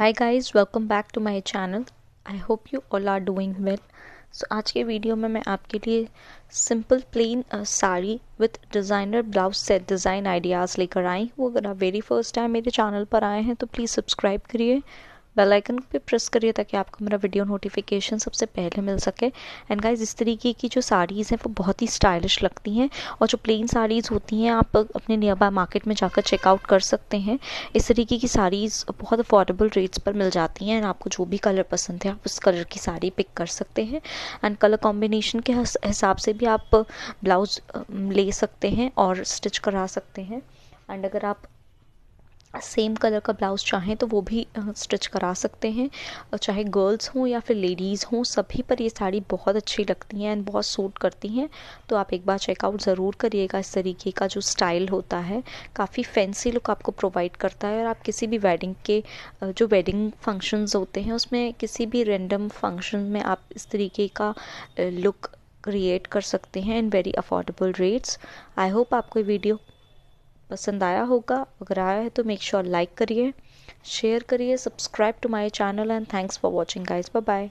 hi guys welcome back to my channel I hope you all are doing well so आज के video में मैं आपके लिए simple plain sari with designer blouse set design ideas लेकर आई हूँ अगर आप वेरी फर्स्ट टाइम मेरे चैनल पर आए हैं तो प्लीज़ सब्सक्राइब करिए बेल आइकन पे प्रेस करिए ताकि आपको मेरा वीडियो नोटिफिकेशन सबसे पहले मिल सके एंड गाइज इस तरीके की जो साड़ीज़ हैं वो बहुत ही स्टाइलिश लगती हैं और जो प्लेन साड़ीज़ होती हैं आप अपने नियर बाय मार्केट में जाकर चेकआउट कर सकते हैं इस तरीके की साड़ीज़ बहुत अफोर्डेबल रेट्स पर मिल जाती हैं एंड आपको जो भी कलर पसंद है आप उस कलर की साड़ी पिक कर सकते हैं एंड कलर कॉम्बिनेशन के हिसाब से भी आप ब्लाउज़ ले सकते हैं और स्टिच करा सकते हैं एंड अगर आप सेम कलर का ब्लाउज़ चाहें तो वो भी स्टिच करा सकते हैं चाहे गर्ल्स हों या फिर लेडीज़ हों सभी पर ये साड़ी बहुत अच्छी लगती हैं एंड बहुत सूट करती हैं तो आप एक बार चेकआउट ज़रूर करिएगा इस तरीके का जो स्टाइल होता है काफ़ी फैंसी लुक आपको प्रोवाइड करता है और आप किसी भी वेडिंग के जो वेडिंग फंक्शंस होते हैं उसमें किसी भी रेंडम फंक्शन में आप इस तरीके का लुक क्रिएट कर सकते हैं in very affordable rates I hope आपको वीडियो पसंद आया होगा अगर आया है तो मेक श्योर लाइक करिए शेयर करिए subscribe to my channel and thanks for watching guys bye bye